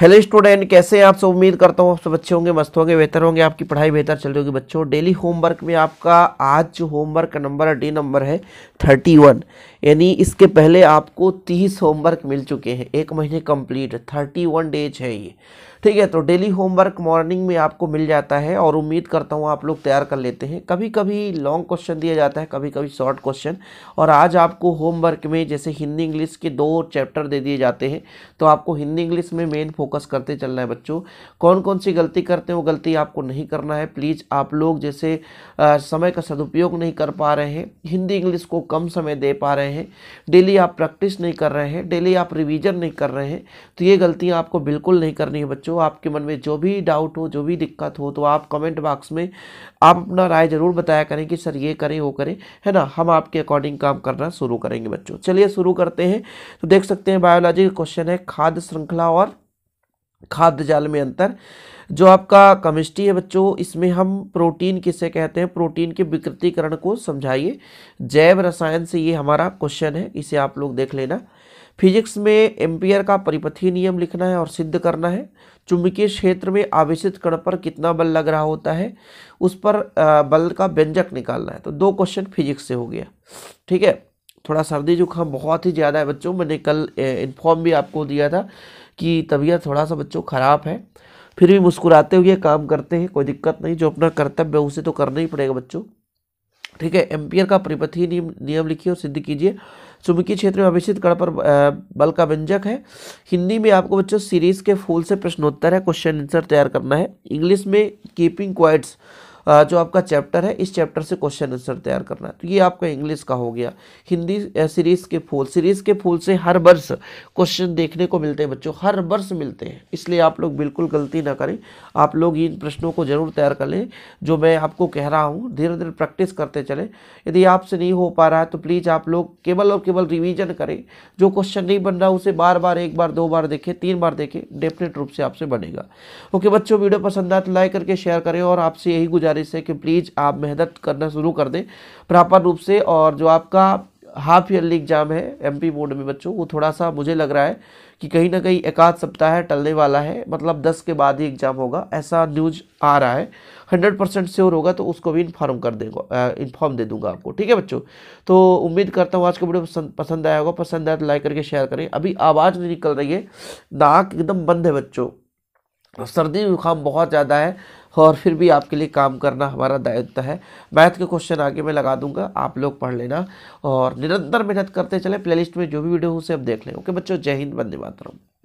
hello student कैसे हैं आप सब उम्मीद करता हूँ आप सब अच्छे होंगे मस्त होंगे बेहतर होंगे आपकी पढ़ाई बेहतर चल रही होगी बच्चों डेली होमवर्क में आपका आज जो होमवर्क नंबर है डी नंबर है थर्टी वन यानी इसके पहले आपको तीस होमवर्क मिल चुके हैं एक महीने कंप्लीट थर्टी वन डेज है ये ठीक है तो डेली होमवर्क मॉर्निंग में आपको मिल जाता है और उम्मीद करता हूँ आप लोग तैयार कर लेते हैं कभी कभी लॉन्ग क्वेश्चन दिया जाता है कभी कभी शॉर्ट क्वेश्चन और आज आपको होमवर्क में जैसे हिंदी इंग्लिश के दो चैप्टर दे दिए जाते हैं तो आपको हिंदी इंग्लिश में मेन फोकस फोकस करते चलना है बच्चों कौन कौन सी गलती करते हैं वो गलती आपको नहीं करना है प्लीज़ आप लोग जैसे आ, समय का सदुपयोग नहीं कर पा रहे हैं हिंदी इंग्लिश को कम समय दे पा रहे हैं डेली आप प्रैक्टिस नहीं कर रहे हैं डेली आप रिविज़न नहीं कर रहे हैं तो ये गलतियाँ आपको बिल्कुल नहीं करनी है बच्चों आपके मन में जो भी डाउट हो जो भी दिक्कत हो तो आप कमेंट बॉक्स में आप अपना राय ज़रूर बताया करें कि सर ये करें वो करें है ना हम आपके अकॉर्डिंग काम करना शुरू करेंगे बच्चों चलिए शुरू करते हैं तो देख सकते हैं बायोलॉजी का क्वेश्चन है खाद्य श्रृंखला और खाद्य जाल में अंतर जो आपका केमिस्ट्री है बच्चों इसमें हम प्रोटीन किसे कहते हैं प्रोटीन के विकृतिकरण को समझाइए जैव रसायन से ये हमारा क्वेश्चन है इसे आप लोग देख लेना फिजिक्स में एम्पियर का परिपथी नियम लिखना है और सिद्ध करना है चुंबकीय क्षेत्र में आवेशित कण पर कितना बल लग रहा होता है उस पर बल का व्यंजक निकालना है तो दो क्वेश्चन फिजिक्स से हो गया ठीक है थोड़ा सर्दी जुकाम बहुत ही ज़्यादा है बच्चों मैंने कल इन्फॉर्म भी आपको दिया था कि तबीयत थोड़ा सा बच्चों ख़राब है फिर भी मुस्कुराते हुए काम करते हैं कोई दिक्कत नहीं जो अपना कर्तव्य है उसे तो करना ही पड़ेगा बच्चों ठीक है एम्पियर का परिपथी नियम नियम लिखिए और सिद्ध कीजिए चुम्बकीय क्षेत्र में अभिषित कण पर बल का व्यंजक है हिंदी में आपको बच्चों सीरीज के फूल से प्रश्नोत्तर है क्वेश्चन आंसर तैयार करना है इंग्लिश में कीपिंग क्वाइट्स जो आपका चैप्टर है इस चैप्टर से क्वेश्चन आंसर तैयार करना है तो ये आपका इंग्लिश का हो गया हिंदी सीरीज़ के फूल सीरीज़ के फूल से हर वर्ष क्वेश्चन देखने को मिलते हैं बच्चों हर वर्ष मिलते हैं इसलिए आप लोग बिल्कुल गलती ना करें आप लोग इन प्रश्नों को ज़रूर तैयार कर लें जो मैं आपको कह रहा हूँ धीरे धीरे प्रैक्टिस करते चलें यदि आपसे नहीं हो पा रहा है तो प्लीज़ आप लोग केवल और केवल रिविजन करें जो क्वेश्चन नहीं बन रहा उसे बार बार एक बार दो बार देखें तीन बार देखें डेफिनेट रूप से आपसे बनेगा ओके बच्चों वीडियो पसंद आए तो लाइक करके शेयर करें और आपसे यही गुजार गुजारिश है कि प्लीज़ आप मेहनत करना शुरू कर दें प्रॉपर रूप से और जो आपका हाफ ईयरली एग्ज़ाम है एमपी बोर्ड में बच्चों वो थोड़ा सा मुझे लग रहा है कि कहीं ना कहीं एकाध सप्ताह टलने वाला है मतलब दस के बाद ही एग्ज़ाम होगा ऐसा न्यूज आ रहा है हंड्रेड परसेंट श्योर होगा तो उसको भी इन्फॉर्म कर देगा इन्फॉर्म दे दूंगा आपको ठीक है बच्चों तो उम्मीद करता हूँ आज का वीडियो पसंद पसंद आया होगा पसंद आया तो लाइक करके शेयर करें अभी आवाज़ नहीं निकल रही है नाक एकदम बंद है बच्चों सर्दी जुकाम बहुत ज़्यादा है और फिर भी आपके लिए काम करना हमारा दायित्व है मैथ के क्वेश्चन आगे मैं लगा दूंगा आप लोग पढ़ लेना और निरंतर मेहनत करते चले प्लेलिस्ट में जो भी वीडियो हो उसे आप देख लें ओके बच्चों जय हिंद वंदे मातरम